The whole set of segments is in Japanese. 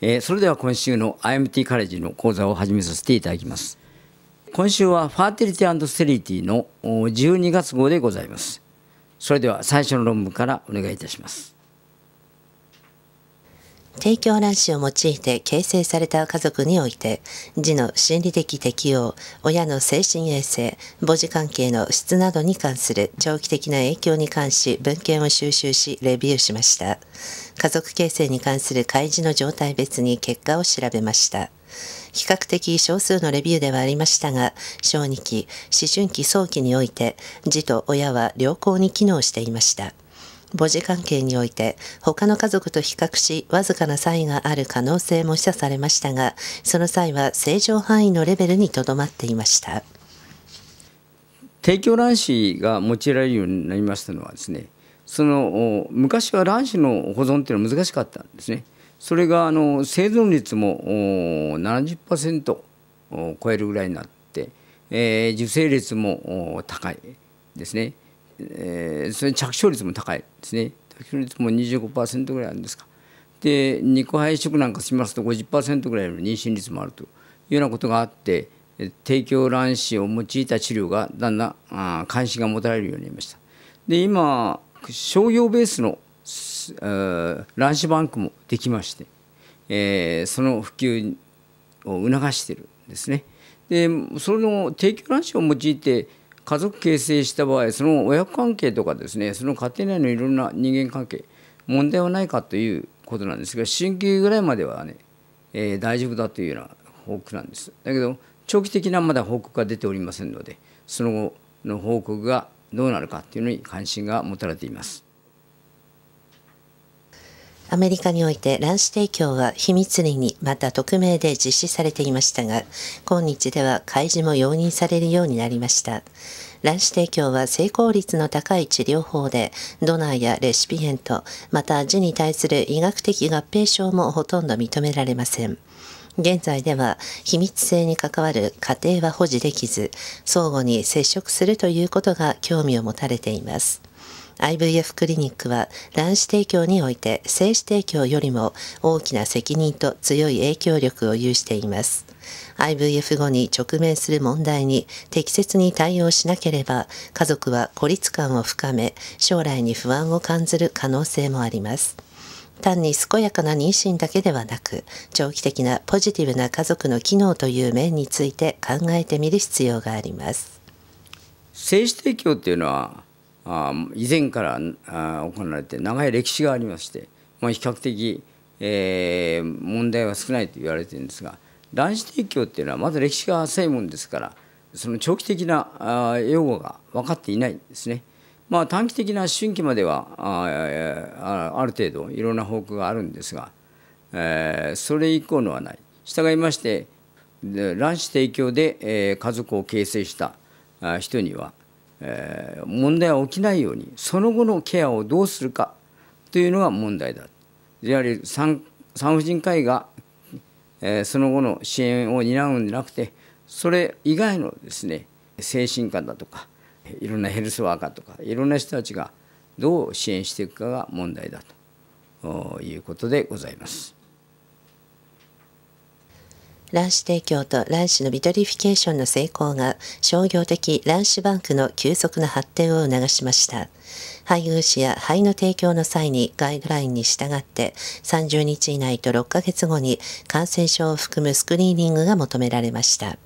えー、それでは今週の IMT カレッジの講座を始めさせていただきます今週はファーティリティステリティの12月号でございますそれでは最初の論文からお願いいたします提供卵子を用いて形成された家族において、児の心理的適応、親の精神衛生、母子関係の質などに関する長期的な影響に関し文献を収集し、レビューしました。家族形成に関する開示の状態別に結果を調べました。比較的少数のレビューではありましたが、小児期、思春期早期において、児と親は良好に機能していました。母子関係において他の家族と比較しわずかな差異がある可能性も示唆されましたがその際は正常範囲のレベルにとどまっていました提供卵子が用いられるようになりましたのはですねその昔は卵子の保存っていうのは難しかったんですねそれがあの生存率も70%を超えるぐらいになって、えー、受精率も高いですね。えー、それ着床率も高いですね着床率も25%ぐらいあるんですかで肉配植なんかしますと50%ぐらいの妊娠率もあるというようなことがあって提供卵子を用いた治療がだんだんあ関心が持たれるようになりましたで今商業ベースの卵子バンクもできまして、えー、その普及を促してるんですねでその提供卵子を用いて家族形成した場合その親子関係とかですねその家庭内のいろんな人間関係問題はないかということなんですが新規ぐらいまではね、えー、大丈夫だというような報告なんですだけど長期的なまだ報告が出ておりませんのでその後の報告がどうなるかというのに関心が持たれています。アメリカにおいて卵子提供は秘密裏にまた匿名で実施されていましたが今日では開示も容認されるようになりました卵子提供は成功率の高い治療法でドナーやレシピエントまた児に対する医学的合併症もほとんど認められません現在では秘密性に関わる過程は保持できず相互に接触するということが興味を持たれています IVF クリニックは卵子提供において精子提供よりも大きな責任と強い影響力を有しています。IVF 後に直面する問題に適切に対応しなければ家族は孤立感を深め将来に不安を感じる可能性もあります。単に健やかな妊娠だけではなく長期的なポジティブな家族の機能という面について考えてみる必要があります精子提供っていうのはあ以前からあ行われて長い歴史がありまして、まあ、比較的、えー、問題は少ないと言われてるんですが卵子提供っていうのはまだ歴史が浅いもんですからその長期的なあ用語が分かっていないんですね。まあ、短期的な思春期まではあある程度いろんな報告があるんですが、えー、それ以降のはない。従いまして卵子提供で、えー、家族を形成した人にはえー、問題が起きないようにその後のケアをどうするかというのが問題だやはり産産婦人科医が、えー、その後の支援を担うんじゃなくてそれ以外のですね精神科だとかいろんなヘルスワーカーとかいろんな人たちがどう支援していくかが問題だということでございます。卵子提供と卵子のビトリフィケーションの成功が商業的卵子バンクの急速な発展を促しました。配偶者や肺の提供の際にガイドラインに従って30日以内と6ヶ月後に感染症を含むスクリーニングが求められました。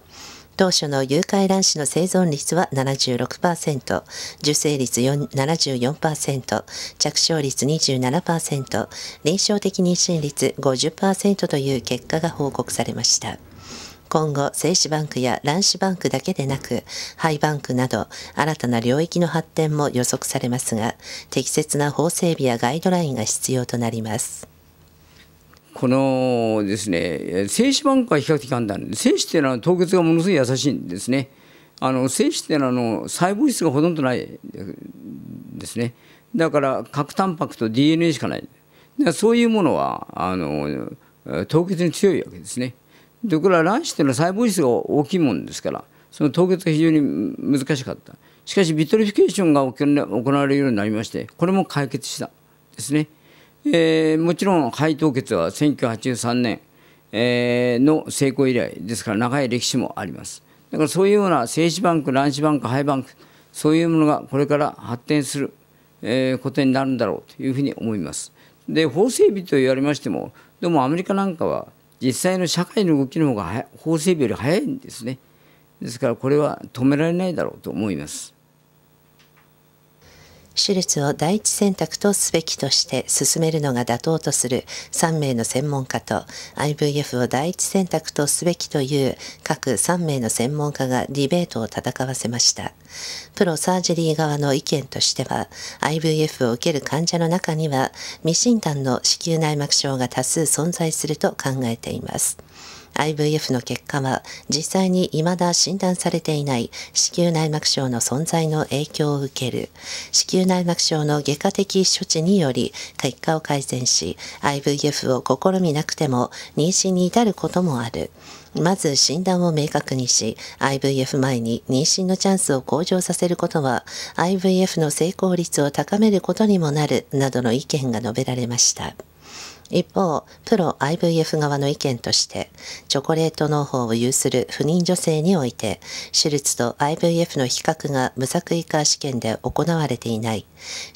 当初の誘拐卵子の生存率は76%、受精率74%、着床率27%、臨床的妊娠率50%という結果が報告されました。今後、精子バンクや卵子バンクだけでなく、肺バンクなど新たな領域の発展も予測されますが、適切な法整備やガイドラインが必要となります。このですね精子バンクは比較的簡単で精子っていうのは凍結がものすごい優しいんですねあの精子っていうのはあの細胞質がほとんどないですねだから核タンパクと DNA しかないそういうものはあの凍結に強いわけですねところは卵子っていうのは細胞質が大きいもんですからその凍結が非常に難しかったしかしビトリフィケーションが行われるようになりましてこれも解決したですね。えー、もちろん肺凍結は1983年、えー、の成功以来ですから長い歴史もありますだからそういうような精子バンク卵子バンク肺バンクそういうものがこれから発展する、えー、ことになるんだろうというふうに思いますで法整備と言われましてもでもアメリカなんかは実際の社会の動きの方が法整備より早いんですねですからこれは止められないだろうと思います。手術を第一選択とすべきとして進めるのが妥当とする3名の専門家と IVF を第一選択とすべきという各3名の専門家がディベートを戦わせましたプロサージェリー側の意見としては IVF を受ける患者の中には未診断の子宮内膜症が多数存在すると考えています IVF の結果は実際に未だ診断されていない子宮内膜症の存在の影響を受ける子宮内膜症の外科的処置により結果を改善し IVF を試みなくても妊娠に至ることもある。まず診断を明確にし、IVF 前に妊娠のチャンスを向上させることは、IVF の成功率を高めることにもなる、などの意見が述べられました。一方、プロ IVF 側の意見として、チョコレート農法を有する不妊女性において、手術と IVF の比較が無作為化試験で行われていない、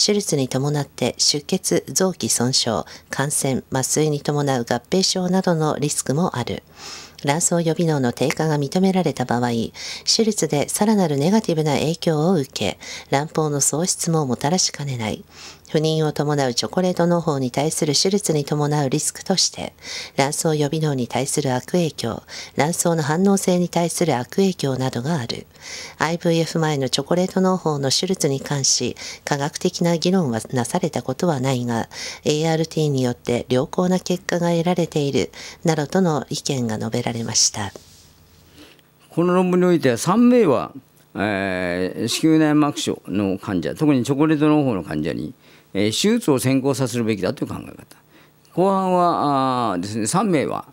手術に伴って出血、臓器損傷、感染、麻酔に伴う合併症などのリスクもある。卵巣予備能の低下が認められた場合、手術でさらなるネガティブな影響を受け、卵胞の喪失ももたらしかねない。不妊を伴うチョコレート農法に対する手術に伴うリスクとして、卵巣予備脳に対する悪影響、卵巣の反応性に対する悪影響などがある。IVF 前のチョコレート農法の手術に関し、科学的な議論はなされたことはないが、ART によって良好な結果が得られている、などとの意見が述べられました。この論文においては3名はえー、子宮内膜症の患者特にチョコレート農法の患者にえ手術を先行させるべきだという考え方後半はあですね3名は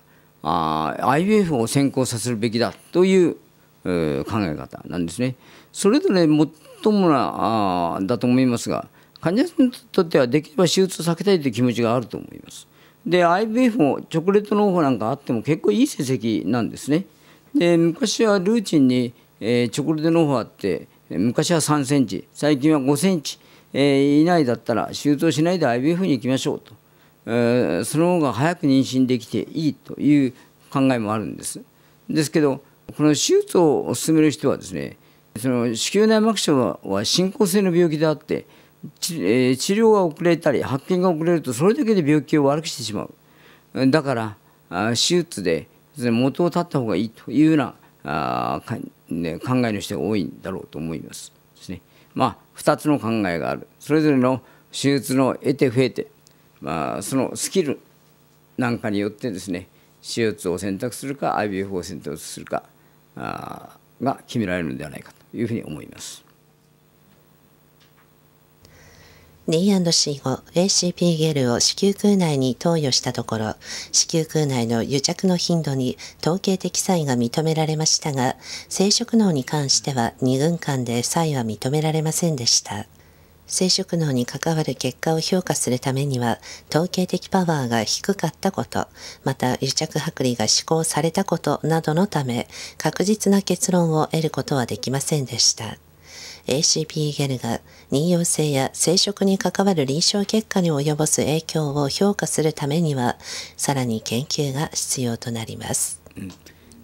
あ IVF を先行させるべきだという考え方なんですね。それぞれ最もなあだと思いますが患者さんにとってはできれば手術を避けたいという気持ちがあると思います。で IVF もチョコレート農法なんかあっても結構いい成績なんですね。で昔はルーチンに、えー、チョコレート農法あって昔は3センチ最近は5センチえ以内だったら手術をしないで IVF に行きましょうと、えその方が早く妊娠できていいという考えもあるんです。ですけどこの手術を進める人はですねその子宮内膜症は進行性の病気であって治療が遅れたり発見が遅れるとそれだけで病気を悪くしてしまうだから手術で元を絶った方がいいというような、ね、考えの人が多いんだろうと思いますですね。まあ2つの考えがあるそれぞれの手術の得手増えて、まあ、そのスキルなんかによってですね手術を選択するか IBF を選択するかが決められるのではないかというふうに思います。D&C 後、ACP ゲルを子宮腔内に投与したところ、子宮腔内の癒着の頻度に統計的差異が認められましたが、生殖能に関しては2軍間で差異は認められませんでした。生殖能に関わる結果を評価するためには、統計的パワーが低かったこと、また癒着剥離が施行されたことなどのため、確実な結論を得ることはできませんでした。ACP ゲルが妊用性や生殖に関わる臨床結果に及ぼす影響を評価するためにはさらに研究が必要となります。うん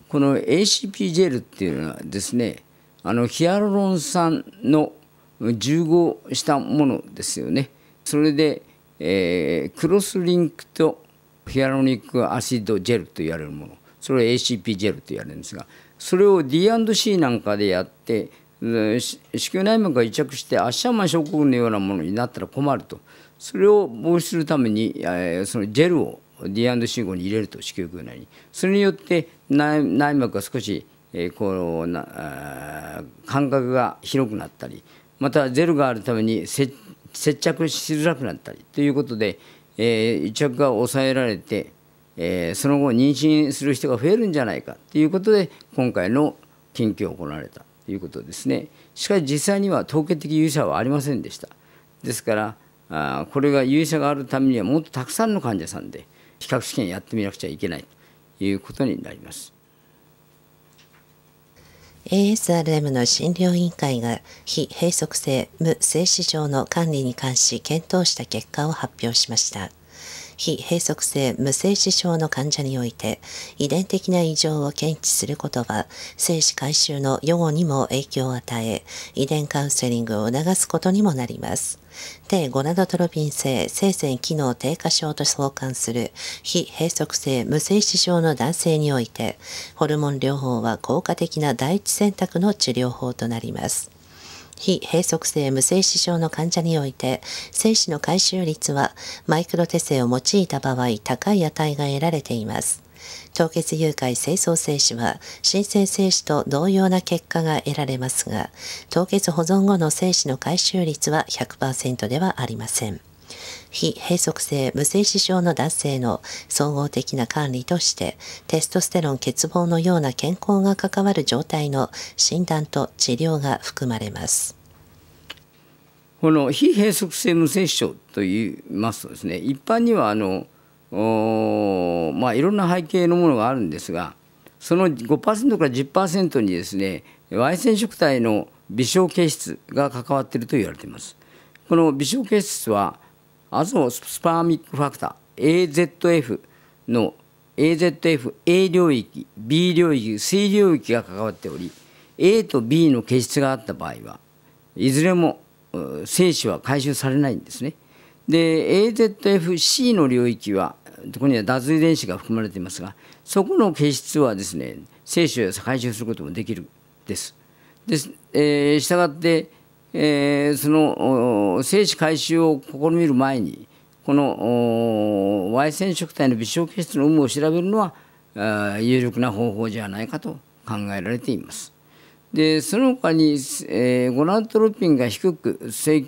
この ACP ジェルっていうのはですねあのヒアルロン酸の重合したものですよねそれで、えー、クロスリンクとヒアルロニックアシッドジェルと言われるものそれを ACP ジェルと言われるんですがそれを D&C なんかでやって子宮内膜が癒着してアッシャーマン症候群のようなものになったら困るとそれを防止するために、えそのジェルを D&C 号に入れると子宮腔内にそれによって内膜が少し、えこうな間隔が広くなったりまたジェルがあるために接着しづらくなったりということで、えー、癒着が抑えられて、えー、その後妊娠する人が増えるんじゃないかということで今回の研究を行われたいうことですねしかし実際には統計的有者はありませんでしたですからあこれが有者があるためにはもっとたくさんの患者さんで比較試験やってみなくちゃいけないということになります ASRM の診療委員会が非閉塞性無精子状の管理に関し検討した結果を発表しました。非閉塞性無精子症の患者において、遺伝的な異常を検知することは、精子回収の予後にも影響を与え、遺伝カウンセリングを促すことにもなります。低ゴナドトロピン性性腺機能低下症と相関する非閉塞性無精子症の男性において、ホルモン療法は効果的な第一選択の治療法となります。非閉塞性無精子症の患者において、精子の回収率はマイクロ手製を用いた場合、高い値が得られています。凍結誘拐清掃精子は新生精子と同様な結果が得られますが、凍結保存後の精子の回収率は100%ではありません。非閉塞性無精子症の男性の総合的な管理としてテストステロン欠乏のような健康が関わる状態の診断と治療が含まれます。この非閉塞性無精子症といいますとですね一般にはあのまあいろんな背景のものがあるんですがその5%から10%にですね Y 染色体の微小形質が関わっていると言われています。この微小形質はアズスパーミックファクター AZF の AZFA 領域 B 領域 C 領域が関わっており A と B の結質があった場合はいずれも精子は回収されないんですね。で AZFC の領域はここには脱遺伝子が含まれていますがそこの結質はですね精子を回収することもできるです。ですえー、したがってえー、その精子回収を試みる前にこの Y 染色体の微小結質の有無を調べるのは有力な方法じゃないかと考えられています。でその他に、えー、ゴナトロピンが低く生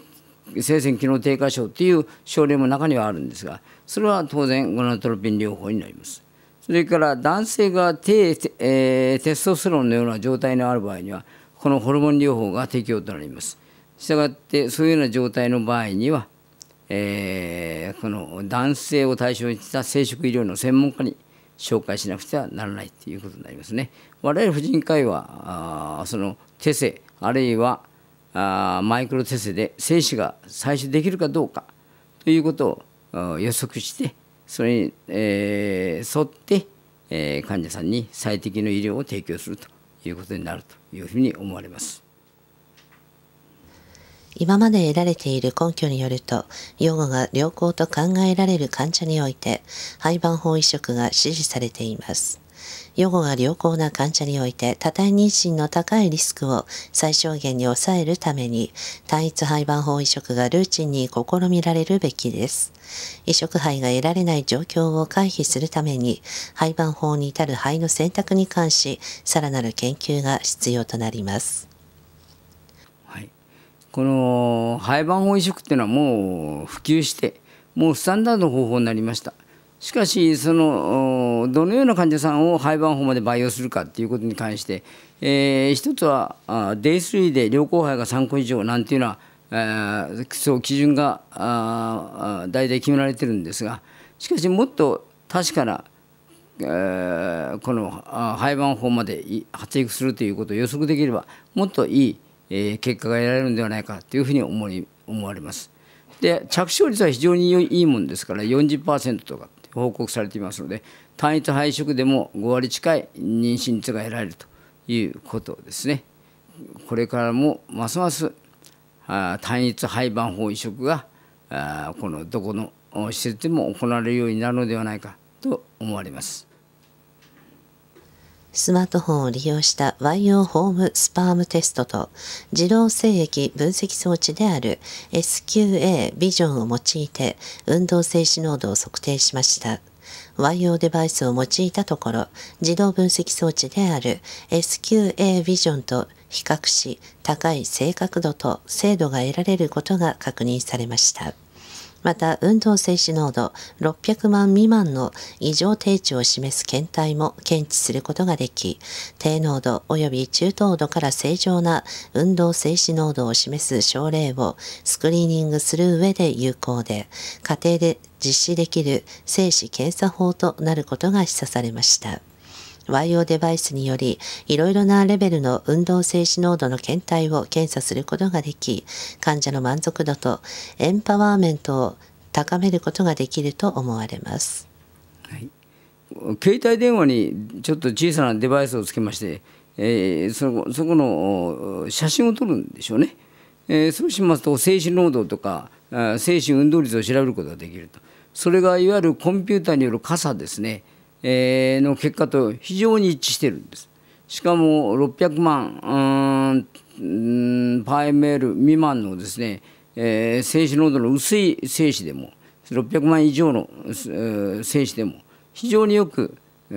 性腺機能低下症という症例も中にはあるんですがそれは当然ゴナトロピン療法になります。それから男性が低、えー、テストステロンのような状態のある場合にはこのホルモン療法が適用となります。したがってそういうような状態の場合には、えー、この男性を対象にした生殖医療の専門家に紹介しなくてはならないということになりますね。我々婦人科医はあその手製あるいはあマイクロ手製で精子が採取できるかどうかということを予測してそれに、えー、沿って、えー、患者さんに最適の医療を提供するということになるというふうに思われます。今まで得られている根拠によると、擁護が良好と考えられる患者において、廃盤法移植が支持されています。予後が良好な患者において多体妊娠の高いリスクを最小限に抑えるために単一廃盤法移植がルーチンに試みられるべきです。移植肺が得られない状況を回避するために廃盤法に至る肺の選択に関しさらなる研究が必要となります。この廃盤法移植っていうのはもう普及してもうスタンダードの方法になりましたしかしそのどのような患者さんを廃盤法まで培養するかっていうことに関して、えー、一つはデイスリーで良好肺が3個以上なんていうのはそう基準が大体決められてるんですがしかしもっと確かな、えー、この廃盤法まで発育するということを予測できればもっといいえー、結果が得られるんではないかというふうに思い思われます。で着床率は非常にいいもんですから40%とか報告されていますので単一配色でも5割近い妊娠率が得られるということですね。これからもますます単一廃盤法移植がこのどこの施設でも行われるようになるのではないかと思われます。スマートフォンを利用した YO ホームスパームテストと自動精液分析装置である SQA ビジョンを用いて運動静止濃度を測定しました。YO デバイスを用いたところ、自動分析装置である SQA ビジョンと比較し、高い正確度と精度が得られることが確認されました。また運動静止濃度600万未満の異常低値を示す検体も検知することができ低濃度及び中等度から正常な運動静止濃度を示す症例をスクリーニングする上で有効で家庭で実施できる精子検査法となることが示唆されました。イオデバイスにより、いろいろなレベルの運動静止濃度の検体を検査することができ、患者の満足度とエンパワーメントを高めることができると思われます。はい、携帯電話にちょっと小さなデバイスをつけまして、えー、そのそこの写真を撮るんでしょうね。えー、そうしますと精止濃度とか精止運動率を調べることができるとそれがいわゆるコンピューターによる傘ですねの結果と非常に一致してるんです。しかも600万パイメール未満のですね、えー、精子濃度の薄い精子でも600万以上の、えー、精子でも非常によく、え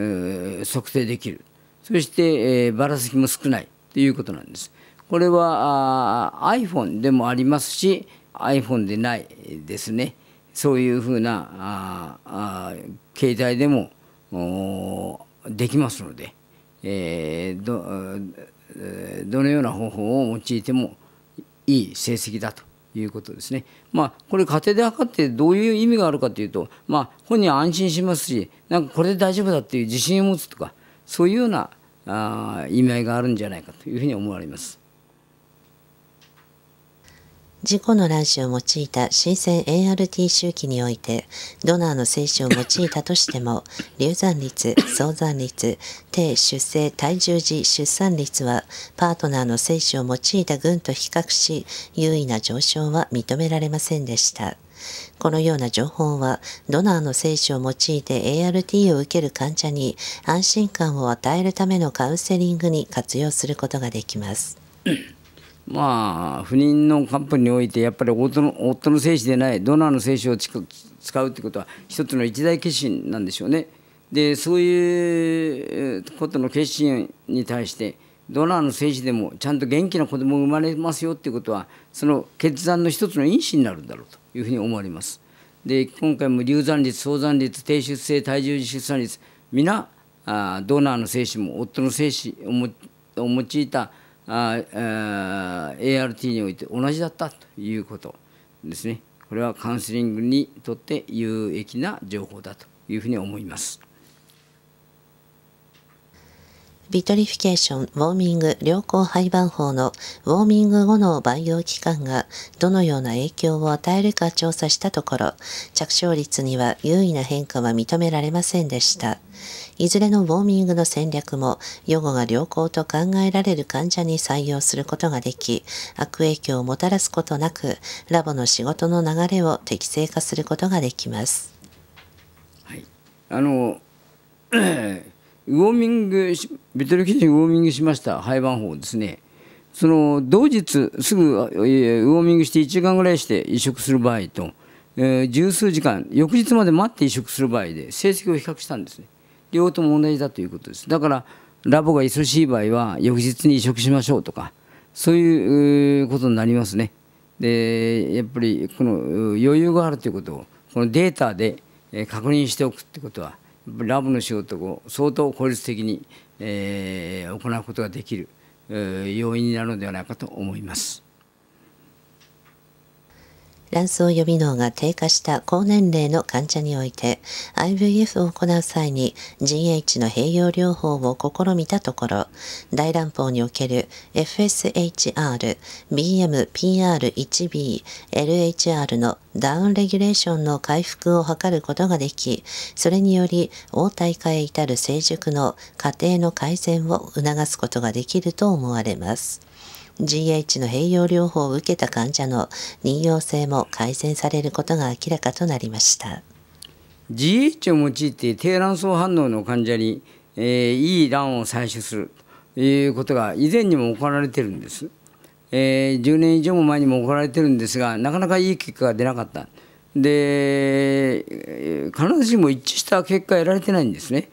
ー、測定できるそして、えー、ばらつきも少ないということなんですこれはあ iPhone でもありますし iPhone でないですねそういうふうなああ携帯でもできますので、えー、どどのような方法を用いてもいい成績だということですね。まあ、これ家庭で測ってどういう意味があるかというと、まあ、本人は安心しますし、なんかこれで大丈夫だっていう自信を持つとか、そういうようなあ意味合いがあるんじゃないかというふうに思われます。事故の卵子を用いた新鮮 ART 周期において、ドナーの精子を用いたとしても、流産率、早産率、低出生体重時出産率は、パートナーの精子を用いた群と比較し、優位な上昇は認められませんでした。このような情報は、ドナーの精子を用いて ART を受ける患者に安心感を与えるためのカウンセリングに活用することができます。まあ不妊のカップにおいてやっぱり夫の夫の精子でないドナーの精子を使うってことは一つの一大決心なんでしょうね。でそういうことの決心に対してドナーの精子でもちゃんと元気な子供が生まれますよっていうことはその決断の一つの因子になるんだろうというふうに思われます。で今回も流産率早産率低出生体重出産率皆あドナーの精子も夫の精子を用いたああ ART において同じだったということですねこれはカウンセリングにとって有益な情報だというふうに思います。ビトリフィケーション、ウォーミング、良好廃盤法のウォーミング後の培養期間がどのような影響を与えるか調査したところ、着床率には優位な変化は認められませんでした。いずれのウォーミングの戦略も、予後が良好と考えられる患者に採用することができ、悪影響をもたらすことなく、ラボの仕事の流れを適正化することができます。はい、あのウォーミングし、ベテル基準ウォーミングしました廃盤法ですねその同日すぐウォーミングして1時間ぐらいして移植する場合と、えー、十数時間翌日まで待って移植する場合で成績を比較したんですね両方とも同じだということですだからラボが忙しい場合は翌日に移植しましょうとかそういうことになりますねでやっぱりこの余裕があるということをこのデータで確認しておくってことはラブの仕事を相当効率的に、えー、行うことができる要因になるのではないかと思います。卵巣予備能が低下した高年齢の患者において IVF を行う際に GH の併用療法を試みたところ大卵胞における FSHR、BMPR1B、LHR のダウンレギュレーションの回復を図ることができ、それにより応体化へ至る成熟の過程の改善を促すことができると思われます。GH の併用療法を受けた患者の妊用性も改善されることが明らかとなりました GH を用いて低卵巣反応の患者に、えー、いい卵を採取するということが以前にも行われてるんです、えー、10年以上も前にも行われてるんですがなかなかいい結果が出なかったで必ずしも一致した結果得られてないんですね、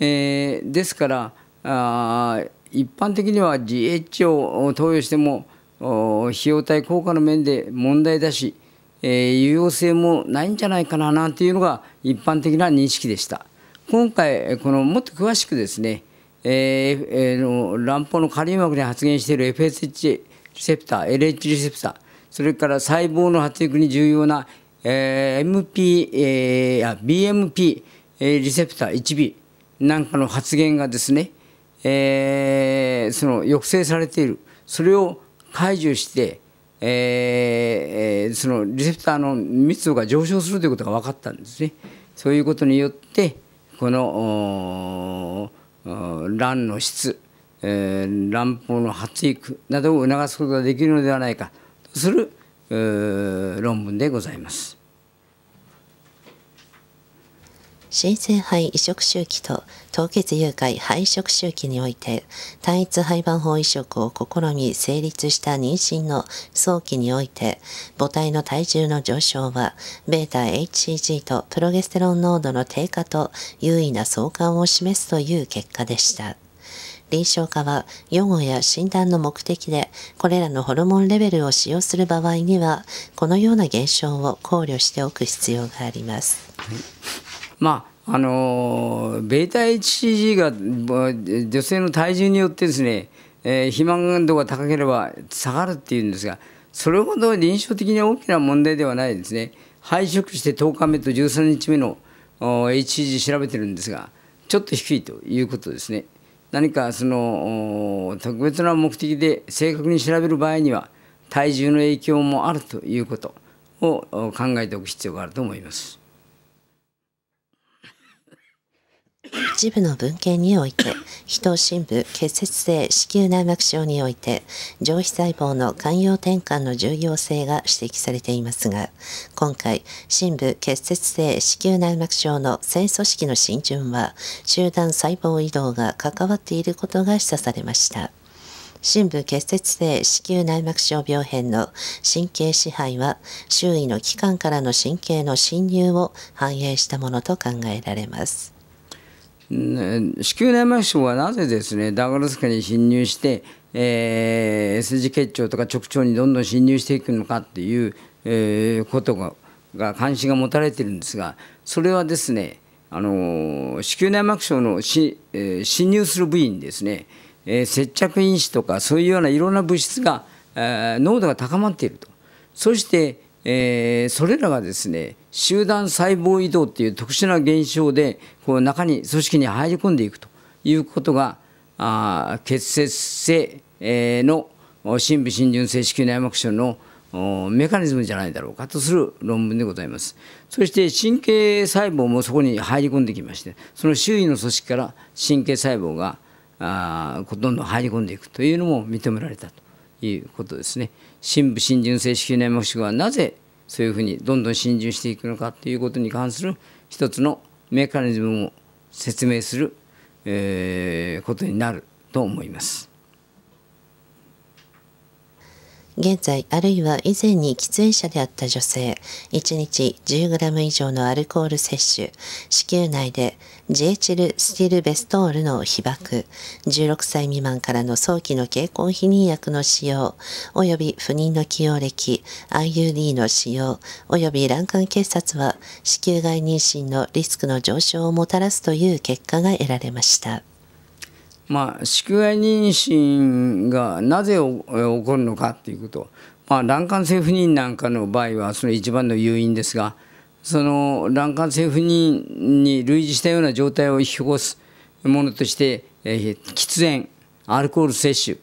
えー、ですからあ一般的には GH を投与しても費用対効果の面で問題だし、えー、有用性もないんじゃないかななんていうのが一般的な認識でした。今回、このもっと詳しくですね、えーえー、の卵胞の下粒膜に発現している FSH レセプター、LH レセプター、それから細胞の発育に重要な、えー、MP、えー、BMP レセプター 1B なんかの発現がですね、えー、その抑制されているそれを解除して、えー、そのリセプターの密度が上昇するということが分かったんですね。そういうことによってこの卵の質、えー、卵胞の発育などを促すことができるのではないかとする論文でございます。新生肺移植周期と凍結誘拐肺移植周期において単一肺盤法移植を試み成立した妊娠の早期において母体の体重の上昇は β-hCG とプロゲステロン濃度の低下と優位な相関を示すという結果でした。臨床家は予後や診断の目的でこれらのホルモンレベルを使用する場合にはこのような現象を考慮しておく必要があります。はいまああのベータ HCG が女性の体重によってですね、えー、肥満度が高ければ下がるっていうんですがそれほど臨床的に大きな問題ではないですね配色して10日目と13日目の HCG 調べてるんですがちょっと低いということですね何かその特別な目的で正確に調べる場合には体重の影響もあるということを考えておく必要があると思います。一部の文献において、非頭深部結節性子宮内膜症において、上皮細胞の寛容転換の重要性が指摘されていますが、今回、深部結節性子宮内膜症の性組織の浸潤は、集団細胞移動が関わっていることが示唆されました。深部結節性子宮内膜症病変の神経支配は周囲の器官からの神経の侵入を反映したものと考えられます。子宮内膜症はなぜですねダブルスカに侵入して、えー、S 字結腸とか直腸にどんどん侵入していくのかっていう、えー、ことがが関心が持たれてるんですがそれはですねあの子宮内膜症のし、えー、侵入する部位にですね、えー、接着因子とかそういうようないろんな物質が、えー、濃度が高まっているとそして、えー、それらがですね集団細胞移動っていう特殊な現象でこう中に組織に入り込んでいくということがあ結節性の深部浸潤性子宮内膜症のメカニズムじゃないだろうかとする論文でございます。そして神経細胞もそこに入り込んできまして、その周囲の組織から神経細胞があどんどん入り込んでいくというのも認められたということですね。深部浸潤性子宮内膜症はなぜそういうふうにどんどん浸潤していくのかということに関する一つのメカニズムを説明する、えー、ことになると思います。現在あるいは以前に喫煙者であった女性、1日 10g 以上のアルコール摂取、子宮内でジエチルスティルベストールの被爆、16歳未満からの早期の経口避妊薬の使用、及び不妊の起用歴、IUD の使用、及び卵管血察は子宮外妊娠のリスクの上昇をもたらすという結果が得られました。まあ、子宮外妊娠がなぜ起こるのかということ、まあ、卵管性不妊なんかの場合はその一番の誘因ですがその卵管性不妊に類似したような状態を引き起こすものとして、えー、喫煙アルコール摂取、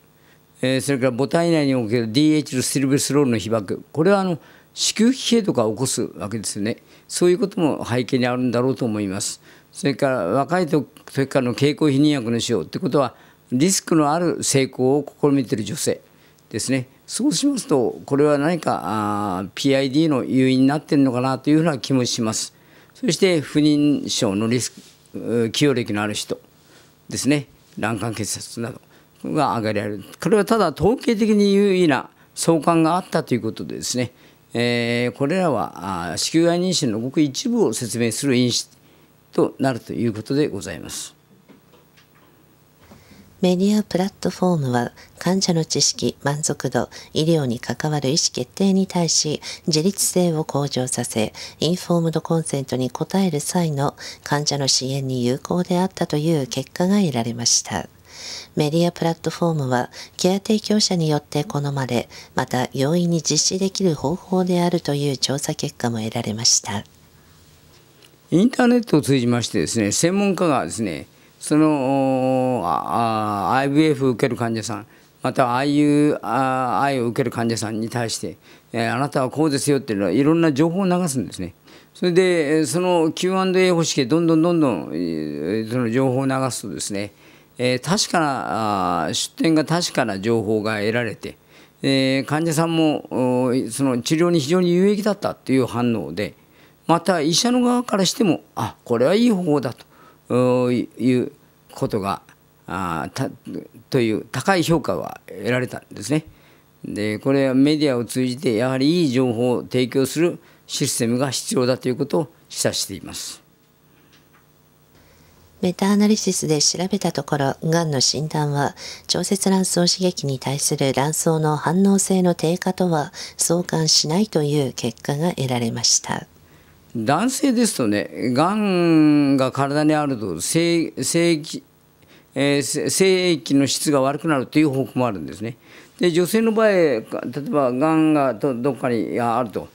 えー、それから母体内における DH のステルベスロールの被曝これはあの子宮疲弊とか起こすわけですよねそういうことも背景にあるんだろうと思います。それから若い時からの経口避妊薬の使用ってことはリスクのある成功を試みている女性ですねそうしますとこれは何かあ PID の誘因になってるのかなというふうな気もしますそして不妊症のリスク寄与歴のある人ですね卵管結節などが挙げられるこれはただ統計的に優位な相関があったということでですね、えー、これらは子宮外妊娠のごく一部を説明する因子となるということでございます。メディアプラットフォームは患者の知識、満足度、医療に関わる意思決定に対し自律性を向上させ、インフォームドコンセントに応える際の患者の支援に有効であったという結果が得られました。メディアプラットフォームはケア提供者によって好まれ、また容易に実施できる方法であるという調査結果も得られました。インターネットを通じましてですね専門家がですねそのああ IVF を受ける患者さんまた IUI を受ける患者さんに対して、えー、あなたはこうですよっていうのはいろんな情報を流すんですね。それでその Q&A 方式でどんどんどんどん、えその情報を流すとですね、えー、確かな出典が確かな情報が得られて、えー、患者さんもその治療に非常に有益だったという反応でまた医者の側からしてもあこれはいい方法だということがあたという高い評価は得られたんですね。でこれはメディアを通じてやはりいい情報を提供するシステムが必要だということを示唆しています。メタアナリシスで調べたところ、がんの診断は、調節卵巣刺激に対する卵巣の反応性の低下とは相関しないという結果が得られました。男性ですとねがんが体にあると性性液えー、精液の質が悪くなるという報告もあるんですね。で女性の場合例えばがんがどっかにあると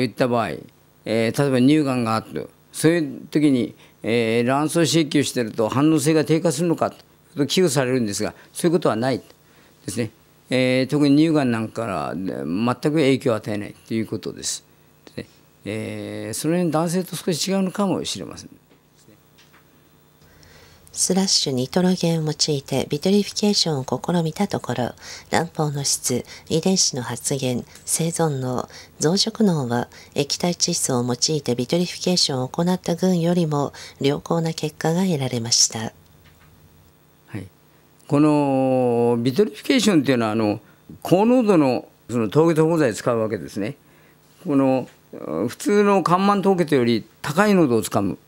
いった場合、えー、例えば乳がんがあるとそういう時に、えー、卵巣刺激をしていると反応性が低下するのかと寄付されるんですがそういうことはないですね、えー、特に乳がんなんかから全く影響を与えないということです。えー、その辺男性と少し違うのかもしれません。スラッシュニトロゲンを用いてビトリフィケーションを試みたところ、卵胞の質、遺伝子の発現、生存能、増殖能は液体窒素を用いてビトリフィケーションを行った群よりも良好な結果が得られました。はい、このビトリフィケーションというのはあの高濃度のその凍結保剤使うわけですね。この普通の緩慢凍結より高い濃をつかむ、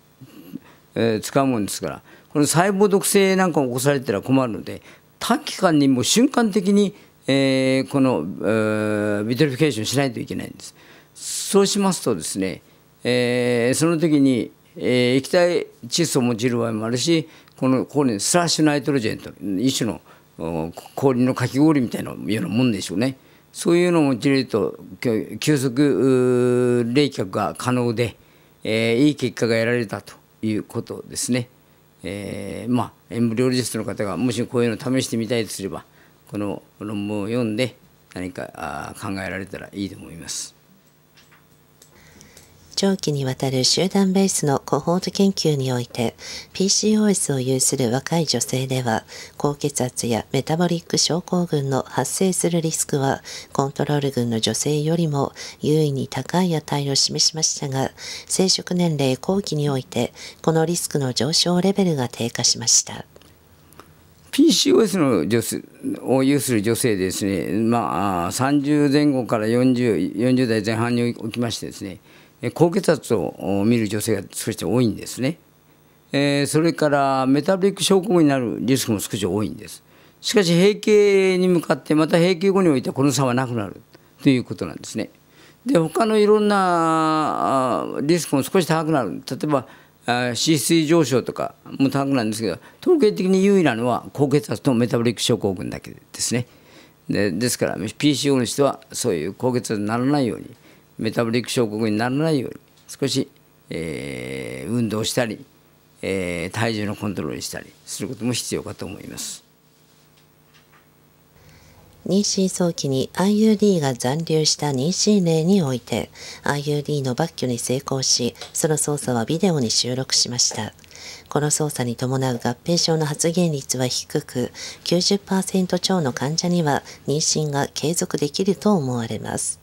えー、使うもんですからこの細胞毒性なんかを起こされたら困るので短期間にも瞬間的に、えー、この、えー、ビトリフィケーションしないといけないんですそうしますとですね、えー、その時に、えー、液体窒素を用いる場合もあるしこのここにスラッシュナイトロジェンと一種の氷のかき氷みたいなようなもんでしょうね。そういうのも用いると急速冷却が可能で、えー、いい結果が得られたということですね。えー、まあエンブリオロジストの方がもしこういうのを試してみたいとすればこの論文を読んで何か考えられたらいいと思います。長期にわたる集団ベースのコホート研究において PCOS を有する若い女性では高血圧やメタボリック症候群の発生するリスクはコントロール群の女性よりも優位に高い値を示しましたが生殖年齢後期においてこのリスクの上昇レベルが低下しました。PCOS の女性を有する女性ですね、まあ、30前後から 40, 40代前半におきましてですね高血圧を見る女性が少し多いんですね。それからメタボリック症候群になるリスクも少し多いんです。しかし閉経に向かってまた閉経後においてこの差はなくなるということなんですね。で他のいろんなリスクも少し高くなる例えば脂質異常症とかも高くなるんですけど統計的に優位なのは高血圧とメタボリック症候群だけですね。でですから PCO の人はそういう高血圧にならないように。メタボリック症候群にならないように少し、えー、運動したり、えー、体重のコントロールしたりすることも必要かと思います。妊娠早期に IUD が残留した妊娠例において IUD の抜去に成功しその操作はビデオに収録しましたこの操作に伴う合併症の発現率は低く90%超の患者には妊娠が継続できると思われます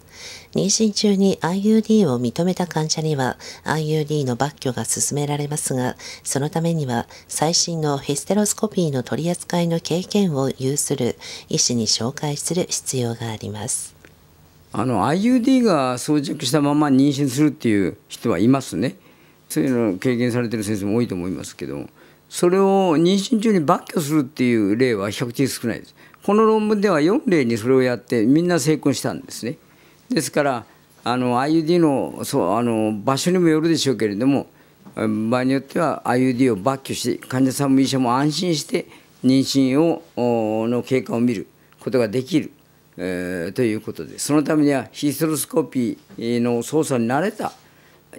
妊娠中に IUD を認めた患者には IUD の抜去が進められますが、そのためには最新のヘステロスコピーの取り扱いの経験を有する医師に紹介する必要があります。あの IUD が装着したまま妊娠するっていう人はいますね。そういうのを経験されてる先生も多いと思いますけどそれを妊娠中に抜去するっていう例は比較的少ないです。この論文では4例にそれをやってみんな成功したんですね。ですからあの IUD のそうあの場所にもよるでしょうけれども場合によっては IUD を抜去して患者さんも医者も安心して妊娠をの経過を見ることができる、えー、ということでそのためにはヒストロスコピーの操作に慣れた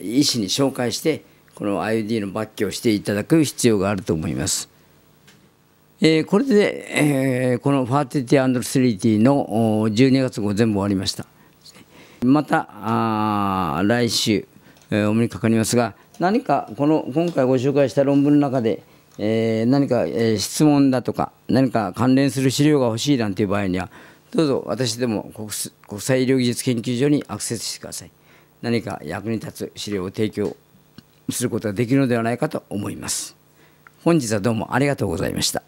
医師に紹介してこの IUD の抜去をしていただく必要があると思います。えー、これで、えー、このファーティティアンドスリティの12月号全部終わりました。また来週、えー、お目にかかりますが何かこの今回ご紹介した論文の中で、えー、何か、えー、質問だとか何か関連する資料が欲しいなんていう場合にはどうぞ私でも国国際医療技術研究所にアクセスしてください何か役に立つ資料を提供することができるのではないかと思います本日はどうもありがとうございました